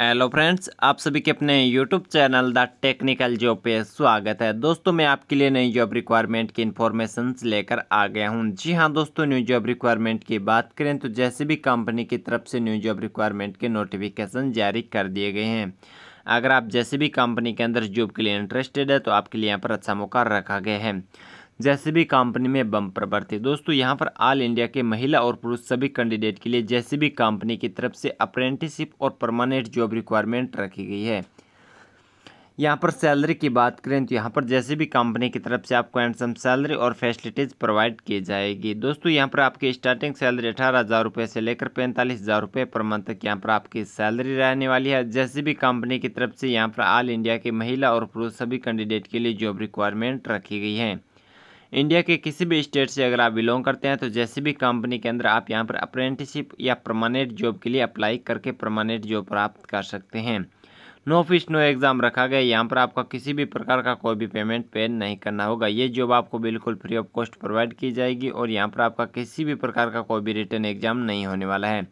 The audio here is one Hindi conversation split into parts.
हेलो फ्रेंड्स आप सभी के अपने YouTube channel the technical job पे स्वागत है दोस्तों मैं आपके लिए नई जॉब रिक्वायरमेंट की इन्फॉर्मेशन लेकर आ गया हूं जी हां दोस्तों न्यू जॉब रिक्वायरमेंट की बात करें तो जैसे भी कंपनी की तरफ से न्यू जॉब रिक्वायरमेंट के नोटिफिकेशन जारी कर दिए गए हैं अगर आप जैसे भी कंपनी के अंदर जॉब के लिए इंटरेस्टेड है तो आपके लिए यहाँ पर अच्छा मौका रखा गया है जेसीबी कंपनी में बम्पर भर्ती दोस्तों यहाँ पर ऑल इंडिया के महिला और पुरुष सभी कैंडिडेट के लिए जेसीबी कंपनी की तरफ से अप्रेंटिसशिप और परमानेंट जॉब रिक्वायरमेंट रखी गई है यहाँ पर सैलरी की बात करें तो यहाँ पर जैसे भी कंपनी की तरफ से आपको एंडसम सैलरी और फैसिलिटीज़ प्रोवाइड की जाएगी दोस्तों यहाँ पर आपकी स्टार्टिंग सैलरी अठारह हज़ार रुपये से लेकर पैंतालीस हज़ार रुपये पर मंथ तक यहाँ पर आपकी सैलरी रहने वाली है जैसे भी कंपनी की तरफ से यहाँ पर ऑल इंडिया की महिला और पुरुष सभी कैंडिडेट के लिए जॉब रिक्वायरमेंट रखी गई है इंडिया के किसी भी स्टेट से अगर आप बिलोंग करते हैं तो जैसे भी कंपनी के अंदर आप यहाँ पर अप्रेंटिसिप या परमानेंट जॉब के लिए अप्लाई करके परमानेंट जॉब प्राप्त कर सकते हैं नो फीस नो एग्ज़ाम रखा गया यहाँ पर आपका किसी भी प्रकार का कोई भी पेमेंट पे नहीं करना होगा ये जॉब आपको बिल्कुल फ्री ऑफ कॉस्ट प्रोवाइड की जाएगी और यहाँ पर आपका किसी भी प्रकार का कोई भी रिटर्न एग्ज़ाम नहीं होने वाला है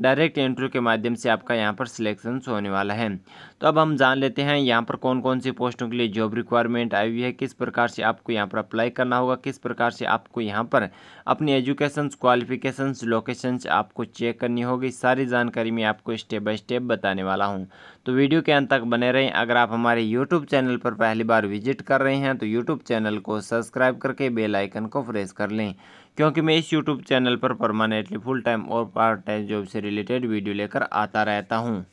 डायरेक्ट इंटरव्यू के माध्यम से आपका यहाँ पर सिलेक्शन होने वाला है तो अब हम जान लेते हैं यहाँ पर कौन कौन सी पोस्टों के लिए जॉब रिक्वायरमेंट आई हुई है किस प्रकार से आपको यहाँ पर अप्लाई करना होगा किस प्रकार से आपको यहाँ पर अपनी एजुकेशन क्वालिफिकेशन लोकेशन आपको चेक करनी होगी सारी जानकारी मैं आपको स्टेप बाय स्टेप बताने वाला हूँ तो वीडियो के अंत तक बने रहें अगर आप हमारे यूट्यूब चैनल पर पहली बार विजिट कर रहे हैं तो यूट्यूब चैनल को सब्सक्राइब करके बेलाइकन को प्रेस कर लें क्योंकि मैं इस यूट्यूब चैनल पर परमानेंटली फुल टाइम और पार्ट टाइम जॉब से रिलेटेड वीडियो लेकर आता रहता हूँ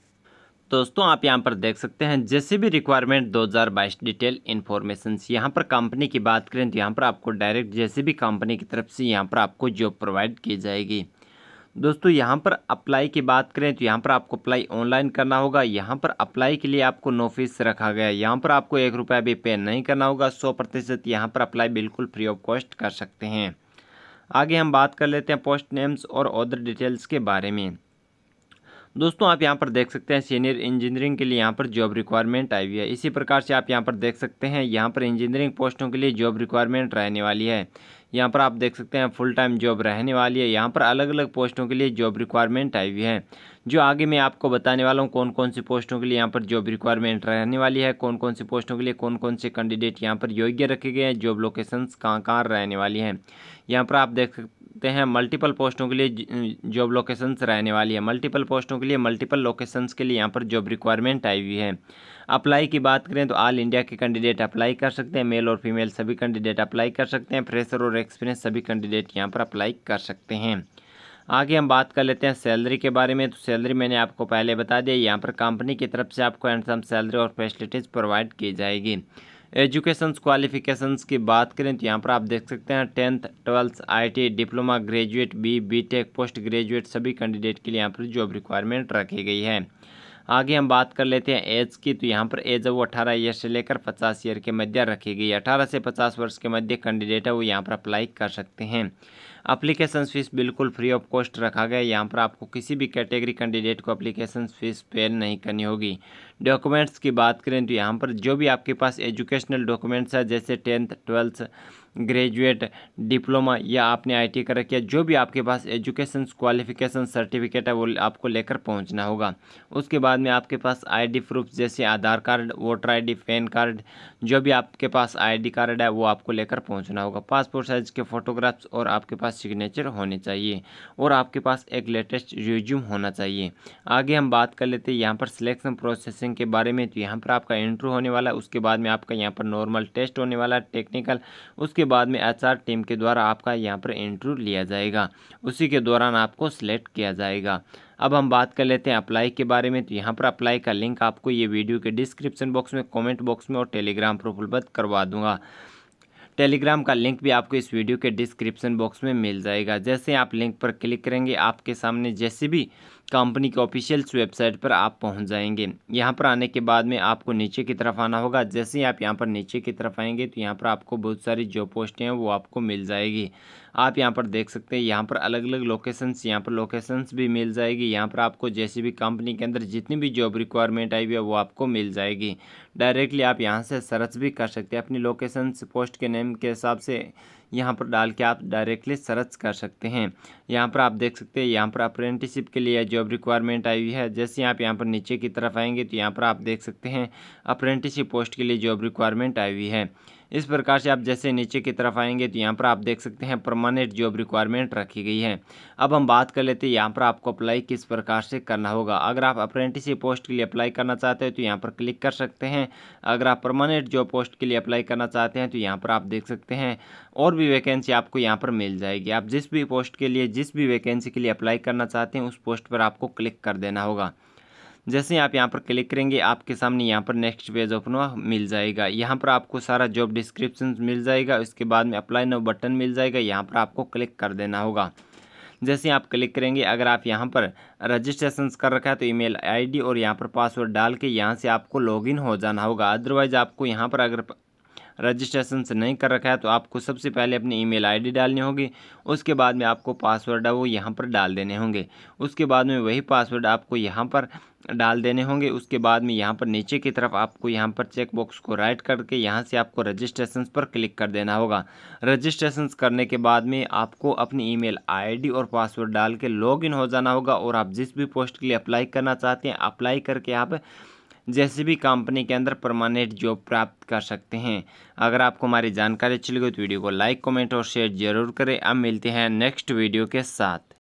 दोस्तों आप यहाँ पर देख सकते हैं जैसे भी रिक्वायरमेंट 2022 डिटेल इन्फॉर्मेशन यहाँ पर कंपनी की बात करें तो यहाँ पर आपको डायरेक्ट जैसे भी कंपनी की तरफ से यहाँ पर आपको जॉब प्रोवाइड की जाएगी दोस्तों यहाँ पर अप्लाई की बात करें तो यहाँ पर आपको अप्लाई ऑनलाइन करना होगा यहाँ पर अप्लाई के लिए आपको नो फीस रखा गया है यहाँ पर आपको एक रुपया भी पे नहीं करना होगा सौ प्रतिशत यहाँ पर अप्लाई बिल्कुल फ्री ऑफ कॉस्ट कर सकते हैं आगे हम बात कर लेते हैं पोस्ट नेम्स और अदर डिटेल्स के बारे में दोस्तों आप यहाँ पर देख सकते हैं सीनियर इंजीनियरिंग के लिए यहाँ पर जॉब रिक्वायरमेंट आई हुई है इसी प्रकार से आप यहाँ पर देख सकते हैं यहाँ पर इंजीनियरिंग पोस्टों के लिए जॉब रिक्वायरमेंट रहने वाली है यहाँ पर आप देख सकते हैं फुल टाइम जॉब रहने वाली है यहाँ पर अलग अलग पोस्टों के लिए जॉब रिक्वायरमेंट आई हुई है जो आगे मैं आपको बताने वाला हूँ कौन कौन सी पोस्टों के लिए यहाँ पर जॉब रिक्वायरमेंट रहने वाली है कौन कौन सी पोस्टों के लिए कौन कौन से कैंडिडेट यहाँ पर योग्य रखे गए हैं जॉब लोकेशंस कहाँ कहाँ रहने वाली हैं यहाँ पर आप देख सकते सकते हैं मल्टीपल पोस्टों के लिए जॉब लोकेशंस रहने वाली है मल्टीपल पोस्टों के लिए मल्टीपल लोकेशंस के लिए यहाँ पर जॉब रिक्वायरमेंट आई हुई है अप्लाई की बात करें तो ऑल इंडिया के कैंडिडेट अप्लाई कर सकते हैं मेल और फीमेल सभी कैंडिडेट अप्लाई कर सकते हैं फ्रेशर और एक्सपीरियंस सभी कैंडिडेट यहाँ पर अप्लाई कर सकते हैं आगे हम बात कर लेते हैं सैलरी के बारे में तो सैलरी मैंने आपको पहले बता दिया यहाँ पर कंपनी की तरफ से आपको एंड सैलरी और फैसिलिटीज़ प्रोवाइड की जाएगी एजुकेशन क्वालिफिकेशंस की बात करें तो यहाँ पर आप देख सकते हैं tenth twelfth I diploma graduate B B post graduate सभी कैंडिडेट के लिए यहाँ पर जॉब रिक्वायरमेंट रखी गई है आगे हम बात कर लेते हैं एज की तो यहाँ पर एज है वो अठारह ईयर से लेकर पचास ईयर के मध्य रखी गई अठारह से पचास वर्ष के मध्य कैंडिडेट है वो यहाँ पर अप्लाई कर सकते हैं अप्लीकेशन फ़ीस बिल्कुल फ्री ऑफ कॉस्ट रखा गया यहाँ पर आपको किसी भी कैटेगरी कैंडिडेट को अप्लीकेशन फ़ीस पे नहीं करनी होगी डॉक्यूमेंट्स की बात करें तो यहाँ पर जो भी आपके पास एजुकेशनल डॉक्यूमेंट्स है जैसे टेंथ ट्वेल्थ ग्रेजुएट डिप्लोमा या आपने आई कर रखी है जो भी आपके पास एजुकेशन क्वालिफिकेशन सर्टिफिकेट है वो आपको लेकर पहुंचना होगा उसके बाद में आपके पास आईडी प्रूफ जैसे Aadhaar card voter ID PAN card जो भी आपके पास आईडी कार्ड है वो आपको लेकर पहुंचना होगा पासपोर्ट साइज़ के फ़ोटोग्राफ्स और आपके पास सिग्नेचर होने चाहिए और आपके पास एक लेटेस्ट रिज्यूम होना चाहिए आगे हम बात कर लेते हैं यहाँ पर सिलेक्शन प्रोसेसिंग के बारे में तो यहाँ पर आपका इंट्रो होने वाला है उसके बाद में आपका यहाँ पर नॉर्मल टेस्ट होने वाला है टेक्निकल उसके बाद में एचआर टीम के द्वारा आपका यहाँ पर इंटरव्यू लिया जाएगा उसी के दौरान आपको सिलेक्ट किया जाएगा अब हम बात कर लेते हैं अप्लाई के बारे में तो यहाँ पर अप्लाई का लिंक आपको ये वीडियो के डिस्क्रिप्शन बॉक्स में कमेंट बॉक्स में और टेलीग्राम पर उपलब्ध करवा दूंगा टेलीग्राम का लिंक भी आपको इस वीडियो के डिस्क्रिप्शन बॉक्स में मिल जाएगा जैसे आप लिंक पर क्लिक करेंगे आपके सामने जैसे भी कंपनी के ऑफिशियल्स वेबसाइट पर आप पहुंच जाएंगे यहाँ पर आने के बाद में आपको नीचे की तरफ आना होगा जैसे ही आप यहाँ पर नीचे की तरफ आएंगे तो यहाँ पर आपको बहुत सारी जो पोस्टें हैं वो आपको मिल जाएगी आप यहाँ पर देख सकते हैं यहाँ पर अलग अलग लोकेशंस यहाँ पर लोकेशंस भी मिल जाएगी यहाँ पर आपको जैसी भी कंपनी के अंदर जितनी भी जॉब रिक्वायरमेंट आई हुई है वो आपको मिल जाएगी डायरेक्टली आप यहाँ से सर्च भी कर सकते हैं अपनी लोकेशंस पोस्ट के नेम के हिसाब से यहाँ पर डाल के आप डायरेक्टली सर्च कर सकते हैं यहाँ पर आप देख सकते हैं यहाँ पर अप्रेंटिसिप के लिए जो जॉब रिक्वायरमेंट आई हुई है जैसे आप यहाँ पर नीचे की तरफ आएंगे तो यहाँ पर आप देख सकते हैं अप्रेंटिसशिप पोस्ट के लिए जॉब रिक्वायरमेंट आई हुई है इस प्रकार से आप जैसे नीचे की तरफ आएंगे तो यहाँ पर आप देख सकते हैं परमानेंट जॉब रिक्वायरमेंट रखी गई है अब हम बात कर लेते हैं यहाँ पर आपको अप्लाई किस प्रकार से करना होगा अगर आप अप्रेंटिसशिप पोस्ट के लिए अप्लाई करना चाहते हैं तो यहाँ पर क्लिक कर सकते हैं अगर आप परमानेंट जॉब पोस्ट के लिए अप्लाई करना चाहते हैं तो यहाँ पर आप देख सकते हैं और भी वैकेंसी आपको यहाँ पर मिल जाएगी आप जिस भी पोस्ट के लिए जिस भी वैकेंसी के लिए अप्लाई करना चाहते हैं उस पोस्ट पर आपको क्लिक कर देना होगा जैसे आप यहाँ पर क्लिक करेंगे आपके सामने यहाँ पर नेक्स्ट पेज ओपन हुआ मिल जाएगा यहाँ पर आपको सारा जॉब डिस्क्रिप्शन मिल जाएगा उसके बाद में अप्लाई नो बटन मिल जाएगा यहाँ पर आपको क्लिक कर देना होगा जैसे आप क्लिक करेंगे अगर आप यहाँ पर रजिस्ट्रेशन कर रखा है तो ईमेल आईडी और यहाँ पर पासवर्ड डाल के यहाँ से आपको लॉगिन हो जाना होगा अदरवाइज़ आपको यहाँ पर अगर रजिस्ट्रेशन से नहीं कर रखा है तो आपको सबसे पहले अपनी ईमेल आईडी डालनी होगी उसके बाद में आपको पासवर्ड है वो यहाँ पर डाल देने होंगे उसके बाद में वही पासवर्ड आपको यहाँ पर डाल देने होंगे उसके बाद में यहाँ पर नीचे की तरफ आपको यहाँ पर चेक बॉक्स को राइट करके यहाँ से आपको रजिस्ट्रेशन पर क्लिक कर देना होगा रजिस्ट्रेशन करने के बाद में आपको अपनी ईमेल आईडी और पासवर्ड डाल के इन हो जाना होगा और आप जिस भी पोस्ट के लिए अप्लाई करना चाहते हैं अप्लाई करके यहाँ पर जैसे भी कंपनी के अंदर परमानेंट जॉब प्राप्त कर सकते हैं अगर आपको हमारी जानकारी अच्छी लगी तो वीडियो को लाइक कमेंट और शेयर जरूर करें अब मिलते हैं नेक्स्ट वीडियो के साथ